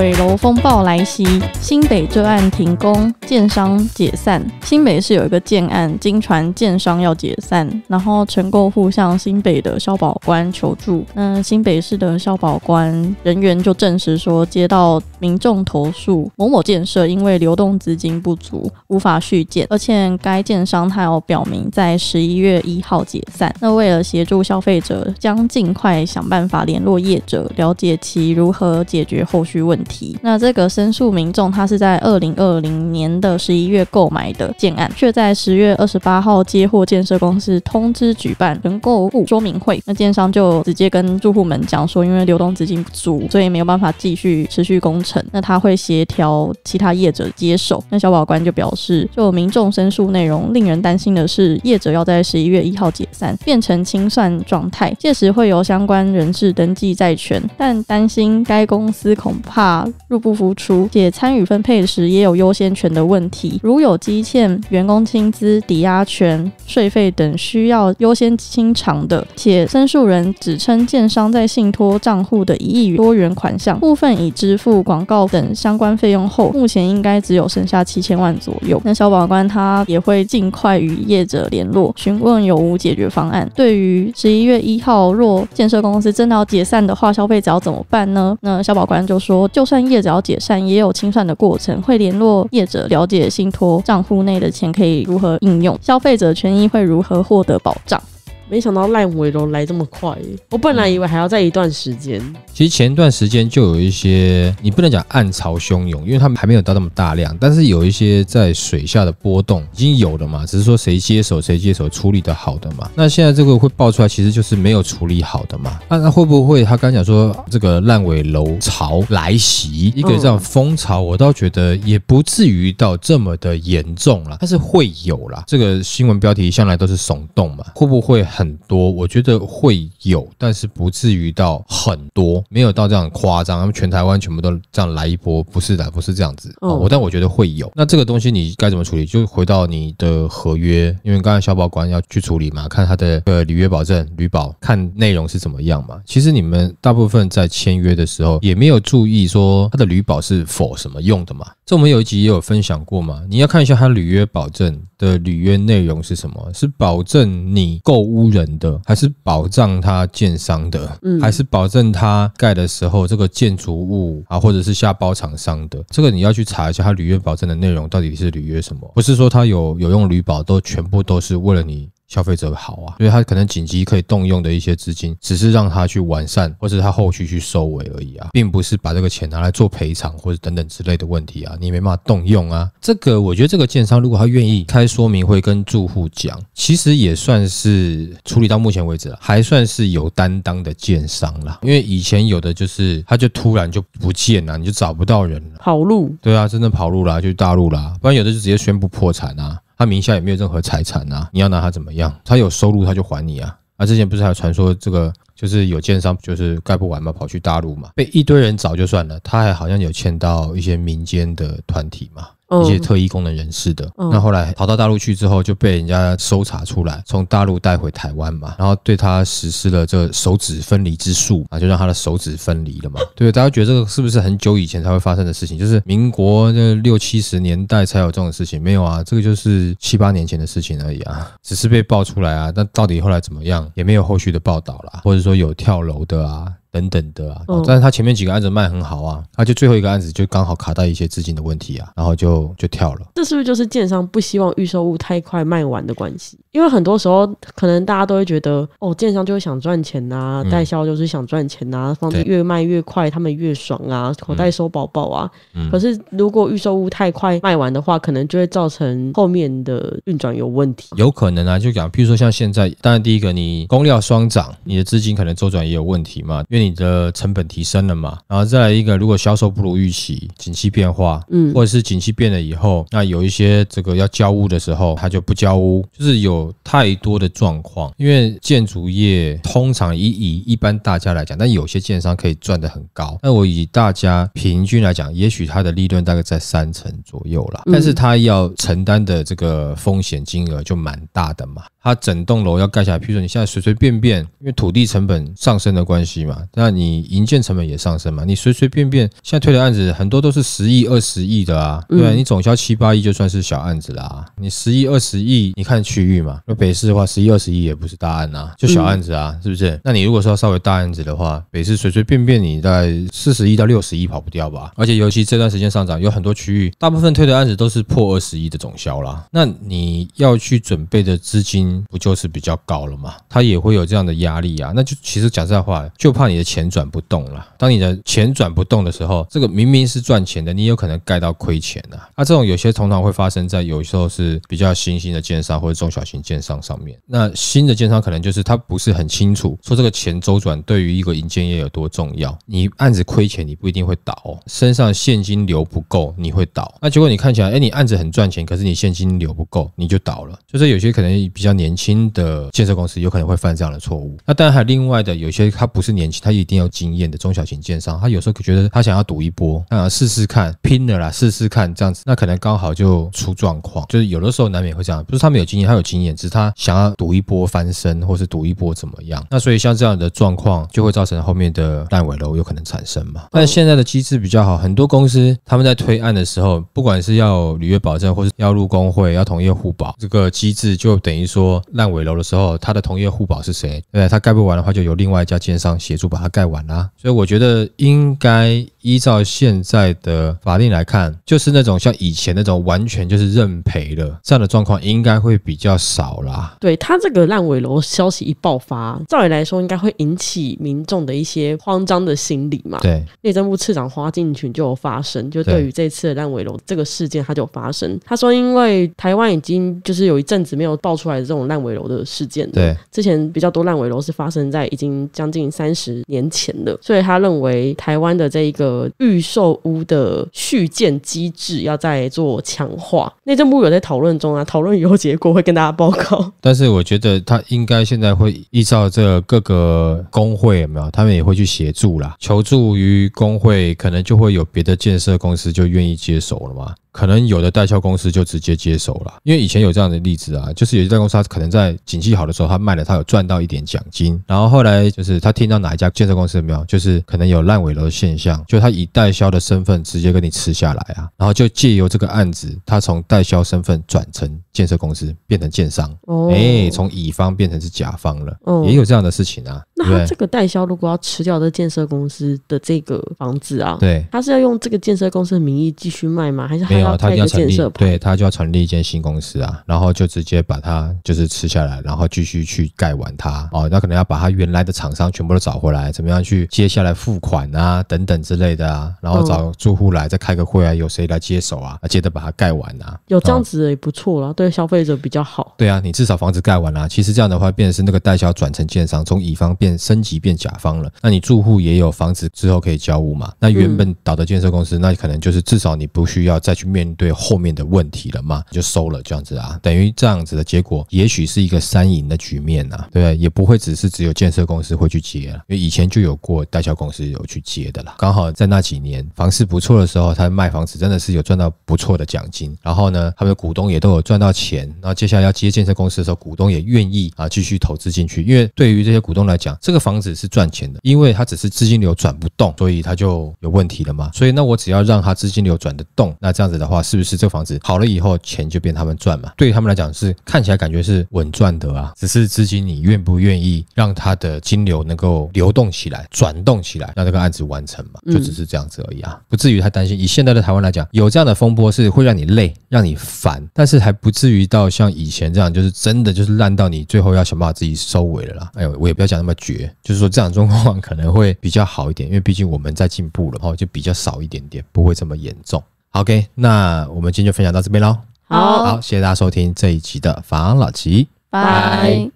尾楼风暴来袭，新北这案停工，建商解散。新北市有一个建案，经传建商要解散，然后陈购户向新北的消保官求助。那新北市的消保官人员就证实说，接到民众投诉，某某建设因为流动资金不足，无法续建，而且该建商他有表明在十一月一号解散。那为了协助消费者，将尽快想办法联络业者，了解其如何解决后续问。题。那这个申诉民众，他是在二零二零年的十一月购买的建案，却在十月二十八号接获建设公司通知举办人购说明会。那建商就直接跟住户们讲说，因为流动资金不足，所以没有办法继续持续工程。那他会协调其他业者接手。那小保官就表示，就民众申诉内容，令人担心的是业者要在十一月一号解散，变成清算状态，届时会由相关人士登记债权，但担心该公司恐怕。入不敷出，且参与分配时也有优先权的问题。如有积欠员工薪资、抵押权、税费等需要优先清偿的，且申诉人只称建商在信托账户的一亿元多元款项部分已支付广告等相关费用后，目前应该只有剩下七千万左右。那小保官他也会尽快与业者联络，询问有无解决方案。对于十一月一号若建设公司真的要解散的话，消费者要怎么办呢？那小保官就说就。就算业者要解散，也有清算的过程，会联络业者了解信托账户内的钱可以如何应用，消费者权益会如何获得保障。没想到烂尾楼来这么快，我本来以为还要再一段时间。其实前段时间就有一些，你不能讲暗潮汹涌，因为他们还没有到那么大量，但是有一些在水下的波动已经有了嘛，只是说谁接手谁接手处理的好的嘛。那现在这个会爆出来，其实就是没有处理好的嘛。那那会不会他刚讲说这个烂尾楼潮来袭，一个这样风潮，我倒觉得也不至于到这么的严重了，但是会有啦。这个新闻标题向来都是耸动嘛，会不会？很多，我觉得会有，但是不至于到很多，没有到这样夸张。他们全台湾全部都这样来一波，不是的，不是这样子。哦，但我觉得会有。那这个东西你该怎么处理？就回到你的合约，因为刚才小保官要去处理嘛，看他的呃履约保证、履保，看内容是怎么样嘛。其实你们大部分在签约的时候也没有注意说他的履保是否什么用的嘛。这我们有一集也有分享过嘛？你要看一下他履约保证的履约内容是什么？是保证你购屋人的，还是保障他建商的？嗯，还是保证他盖的时候这个建筑物啊，或者是下包厂商的？这个你要去查一下他履约保证的内容到底是履约什么？不是说他有有用履保都全部都是为了你。消费者好啊，因为他可能紧急可以动用的一些资金，只是让他去完善或是他后续去收尾而已啊，并不是把这个钱拿来做赔偿或者等等之类的问题啊，你没办法动用啊。这个我觉得这个建商如果他愿意开说明会跟住户讲，其实也算是处理到目前为止还算是有担当的建商啦。因为以前有的就是他就突然就不见了，你就找不到人了，跑路。对啊，真的跑路啦，就大陆啦，不然有的就直接宣布破产啊。他名下也没有任何财产啊！你要拿他怎么样？他有收入他就还你啊！啊，之前不是还有传说这个就是有奸商就是盖不完嘛，跑去大陆嘛，被一堆人找就算了，他还好像有签到一些民间的团体嘛。一些特异功能人士的，那后来跑到大陆去之后，就被人家搜查出来，从大陆带回台湾嘛，然后对他实施了这手指分离之术啊，就让他的手指分离了嘛。对，大家觉得这个是不是很久以前才会发生的事情？就是民国那六七十年代才有这种事情？没有啊，这个就是七八年前的事情而已啊，只是被爆出来啊。那到底后来怎么样？也没有后续的报道啦，或者说有跳楼的啊？等等的啊，但是他前面几个案子卖很好啊，他就最后一个案子就刚好卡到一些资金的问题啊，然后就就跳了。这是不是就是建商不希望预售物太快卖完的关系？因为很多时候可能大家都会觉得哦，建商就是想赚钱呐，代销就是想赚钱呐，便越卖越快他们越爽啊，口袋收宝宝啊。可是如果预售物太快卖完的话，可能就会造成后面的运转有问题。有可能啊，就讲，譬如说像现在，当然第一个你工料双涨，你的资金可能周转也有问题嘛，因为。你的成本提升了嘛？然后再来一个，如果销售不如预期，景气变化，嗯，或者是景气变了以后，那有一些这个要交屋的时候，他就不交屋，就是有太多的状况。因为建筑业通常以以一般大家来讲，但有些建商可以赚得很高。那我以大家平均来讲，也许他的利润大概在三成左右啦，但是他要承担的这个风险金额就蛮大的嘛。他整栋楼要盖下来如说你现在随随便便，因为土地成本上升的关系嘛。那你营建成本也上升嘛？你随随便便现在推的案子很多都是十亿、二十亿的啊，对，你总销七八亿就算是小案子啦。你十亿、二十亿，你看区域嘛，那北市的话，十亿、二十亿也不是大案啊，就小案子啊，是不是？那你如果说要稍微大案子的话，北市随随便便你在四十亿到六十亿跑不掉吧？而且尤其这段时间上涨，有很多区域，大部分推的案子都是破二十亿的总销啦。那你要去准备的资金不就是比较高了吗？他也会有这样的压力啊。那就其实讲实话，就怕你。钱转不动了。当你的钱转不动的时候，这个明明是赚钱的，你有可能盖到亏钱啊。那这种有些通常会发生在有时候是比较新兴的建商或者中小型建商上面。那新的建商可能就是他不是很清楚说这个钱周转对于一个银建业有多重要。你案子亏钱，你不一定会倒；身上现金流不够，你会倒。那结果你看起来，哎，你案子很赚钱，可是你现金流不够，你就倒了。就是有些可能比较年轻的建设公司有可能会犯这样的错误。那当然还有另外的，有些他不是年轻，他他一定要经验的中小型建商，他有时候觉得他想要赌一波，那试试看拼了啦，试试看这样子，那可能刚好就出状况，就是有的时候难免会这样。不是他没有经验，他有经验，只是他想要赌一波翻身，或是赌一波怎么样。那所以像这样的状况，就会造成后面的烂尾楼有可能产生嘛。但现在的机制比较好，很多公司他们在推案的时候，不管是要履约保证，或是要入工会、要同业互保，这个机制就等于说烂尾楼的时候，他的同业互保是谁？对，他盖不完的话，就由另外一家建商协助把。它盖完啦，所以我觉得应该。依照现在的法令来看，就是那种像以前那种完全就是认赔的这样的状况，应该会比较少啦。对，他这个烂尾楼消息一爆发，照理来说应该会引起民众的一些慌张的心理嘛。对，内政部次长花进群就有发生，就对于这次的烂尾楼这个事件，他就发生。他说，因为台湾已经就是有一阵子没有爆出来的这种烂尾楼的事件了。对，之前比较多烂尾楼是发生在已经将近三十年前的，所以他认为台湾的这一个。呃，预售屋的续建机制要再做强化，内政部有在讨论中啊，讨论以后结果会跟大家报告。但是我觉得他应该现在会依照这各个工会有没有，他们也会去协助啦，求助于工会，可能就会有别的建设公司就愿意接手了嘛。可能有的代销公司就直接接手了，因为以前有这样的例子啊，就是有一家公司，他可能在景气好的时候，他卖了，他有赚到一点奖金，然后后来就是他听到哪一家建设公司没有，就是可能有烂尾楼现象，就他以代销的身份直接跟你吃下来啊，然后就借由这个案子，他从代销身份转成。建设公司变成建商，哎，从乙方变成是甲方了，也有这样的事情啊。那他这个代销如果要吃掉这建设公司的这个房子啊，对，他是要用这个建设公司的名义继续卖吗？还是没有？他要成立，对他就要成立一间新公司啊，然后就直接把它就是吃下来，然后继续去盖完它哦。那可能要把它原来的厂商全部都找回来，怎么样去接下来付款啊，等等之类的啊，然后找住户来再开个会啊，有谁来接手啊，接着把它盖完啊。有这样子的也不错啦，对。消费者比较好，对啊，你至少房子盖完了。其实这样的话，变成是那个代销转成建商，从乙方变升级变甲方了。那你住户也有房子之后可以交屋嘛？那原本倒的建设公司，那可能就是至少你不需要再去面对后面的问题了嘛？就收了这样子啊，等于这样子的结果，也许是一个三赢的局面呐，对不对？也不会只是只有建设公司会去接了，因为以前就有过代销公司有去接的啦。刚好在那几年房市不错的时候，他卖房子真的是有赚到不错的奖金，然后呢，他们的股东也都有赚到。钱，那接下来要接建设公司的时候，股东也愿意啊，继续投资进去。因为对于这些股东来讲，这个房子是赚钱的，因为它只是资金流转不动，所以它就有问题了嘛。所以那我只要让它资金流转得动，那这样子的话，是不是这个房子好了以后，钱就变他们赚嘛？对于他们来讲是看起来感觉是稳赚的啊，只是资金你愿不愿意让它的金流能够流动起来、转动起来，让这个案子完成嘛？就只是这样子而已啊，不至于太担心。以现在的台湾来讲，有这样的风波是会让你累、让你烦，但是还不。至于到像以前这样，就是真的就是烂到你最后要想办法自己收尾了啦。哎呦，我也不要讲那么绝，就是说这样状况可能会比较好一点，因为毕竟我们在进步了，然后就比较少一点点，不会这么严重。OK，那我们今天就分享到这边喽。好，谢谢大家收听这一集的房老吉，拜。